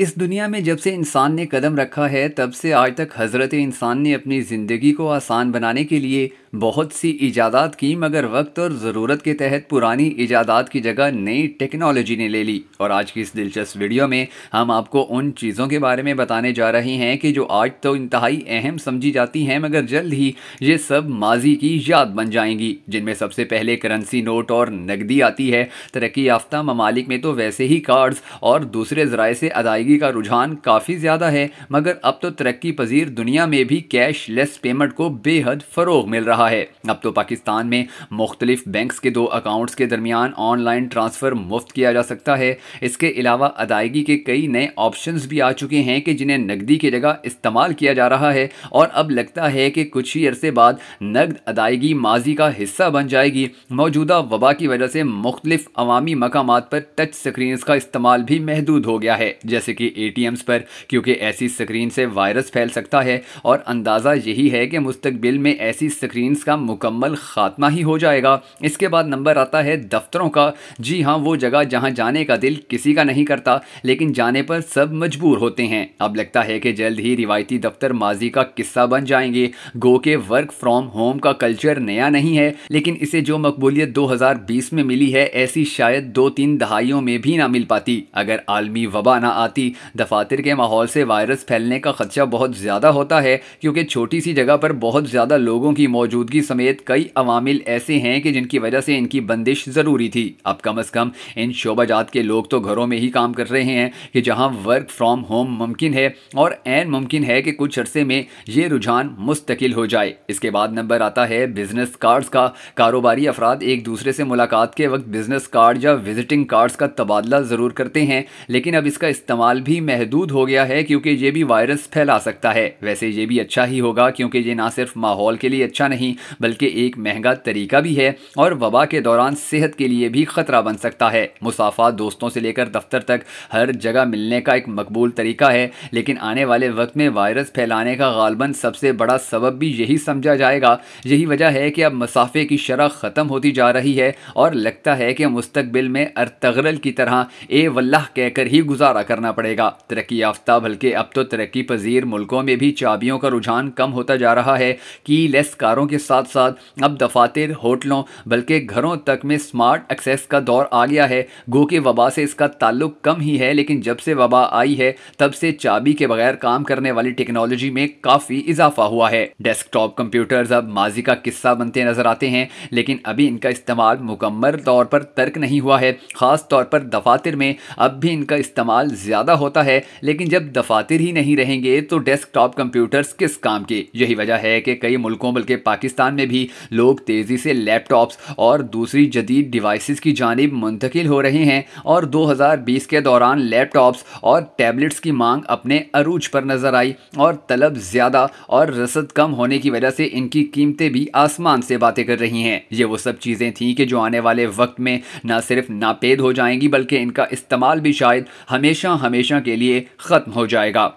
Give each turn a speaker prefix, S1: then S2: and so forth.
S1: इस दुनिया में जब से इंसान ने कदम रखा है तब से आज तक हज़रत इंसान ने अपनी ज़िंदगी को आसान बनाने के लिए बहुत सी इजादात की मगर वक्त और ज़रूरत के तहत पुरानी ईजादात की जगह नई टेक्नोलॉजी ने ले ली और आज की इस दिलचस्प वीडियो में हम आपको उन चीज़ों के बारे में बताने जा रहे हैं कि जो आज तो इंतहाई अहम समझी जाती हैं मगर जल्द ही ये सब माजी की याद बन जाएंगी जिनमें सबसे पहले करेंसी नोट और नकदी आती है तरक्की याफ्ता ममालिक में तो वैसे ही कार्ड्स और दूसरे ज़राए से अदायगी का रुझान काफ़ी ज़्यादा है मगर अब तो तरक्की पजीर दुनिया में भी कैश लेस पेमेंट को बेहद फ़रोग मिल रहा रहा है अब तो पाकिस्तान में मुख्तलिफ बैंक्स के दो अकाउंट्स के दरमियान ऑनलाइन ट्रांसफ़र मुफ्त किया जा सकता है इसके अलावा अदायगी के कई नए ऑप्शन भी आ चुके हैं कि जिन्हें नकदी की जगह इस्तेमाल किया जा रहा है और अब लगता है कि कुछ ही अरसे बाद नकद अदायगी माजी का हिस्सा बन जाएगी मौजूदा वबा की वजह से मुख्तलिफ अवामी मकाम पर टच स्क्रीन का इस्तेमाल भी महदूद हो गया है जैसे कि ए टी एम्स पर क्योंकि ऐसी स्क्रीन से वायरस फैल सकता है और अंदाज़ा यही है कि मुस्तबिल में ऐसी स्क्रीन ज़मीन्स का मुकम्मल ख़ात्मा ही हो जाएगा इसके बाद नंबर आता है दफ्तरों का जी हाँ वो जगह जहाँ जाने का दिल किसी का नहीं करता लेकिन जाने पर सब मजबूर होते हैं अब लगता है कि जल्द ही रिवायती दफ्तर माजी का किस्सा बन जाएंगे गो के वर्क फ्रॉम होम का कल्चर नया नहीं है लेकिन इसे जो मकबूलियत 2020 में मिली है ऐसी शायद दो तीन दहाइयों में भी ना मिल पाती अगर आलमी वबा ना आती दफातर के माहौल से वायरस फैलने का खदशा बहुत ज़्यादा होता है क्योंकि छोटी सी जगह पर बहुत ज़्यादा लोगों की मौजूद मौजूदगी समेत कई अवामिल ऐसे हैं कि जिनकी वजह से इनकी बंदिश ज़रूरी थी अब कम अज़ कम इन शोबाजात के लोग तो घरों में ही काम कर रहे हैं कि जहाँ वर्क फ्राम होम मुमकिन है और एन मुमकिन है कि कुछ अरसे में ये रुझान मुस्तकिल हो जाए इसके बाद नंबर आता है बिज़नेस कार्ड्स का कारोबारी अफराद एक दूसरे से मुलाकात के वक्त बिज़नेस कार्ड या विजिटिंग कार्ड्स का तबादला ज़रूर करते हैं लेकिन अब इसका इस्तेमाल भी महदूद हो गया है क्योंकि ये भी वायरस फैला सकता है वैसे ये भी अच्छा ही होगा क्योंकि ये ना सिर्फ माहौल के लिए अच्छा नहीं नहीं बल्कि एक महंगा तरीका भी है और वबा के दौरान सेहत के लिए भी खतरा बन सकता है मुसाफा दोस्तों से लेकर दफ्तर तक हर जगह मिलने का एक मकबूल तरीका है लेकिन आने वाले वक्त में वायरस फैलाने का गालबन सबसे बड़ा सबब भी यही समझा जाएगा यही वजह है कि अब मुसाफे की शरह ख़त्म होती जा रही है और लगता है कि मुस्तबिल में अरतगरल की तरह ए वल्लाह कहकर ही गुजारा करना पड़ेगा तरक्की याफ्ता बल्कि अब तो तरक्की पजीर मुल्कों में भी चाबियों का रुझान कम होता जा रहा है की लेस कारों के साथ साथ अब दफातर होटलों बल्कि घरों तक में स्मार्ट एक्सेस का दौर आ गया है गो के वबा से इसका ताल्लुक कम ही है लेकिन जब से वबा आई है तब से चाबी के बगैर काम करने वाली टेक्नोलॉजी में काफ़ी इजाफा हुआ है डेस्कटॉप कंप्यूटर्स अब माजी का किस्सा बनते नजर आते हैं लेकिन अभी इनका इस्तेमाल मुकम्मल तौर पर तर्क नहीं हुआ है ख़ास तौर पर दफातर में अब भी इनका इस्तेमाल ज़्यादा होता है लेकिन जब दफातर ही नहीं रहेंगे तो डेस्कटॉप कंप्यूटर्स किस काम के यही वजह है कि कई मुल्कों बल्कि पाकिस्तान पाकिस्तान में भी लोग तेज़ी से लैपटॉप्स और दूसरी जदीद डिवाइसेस की जानब मुंतकिल हो रहे हैं और 2020 के दौरान लैपटॉप्स और टैबलेट्स की मांग अपने अरूज पर नज़र आई और तलब ज़्यादा और रसद कम होने की वजह से इनकी कीमतें भी आसमान से बातें कर रही हैं ये वो सब चीज़ें थीं कि जो आने वाले वक्त में न सिर्फ नापेद हो जाएंगी बल्कि इनका इस्तेमाल भी शायद हमेशा हमेशा के लिए ख़त्म हो जाएगा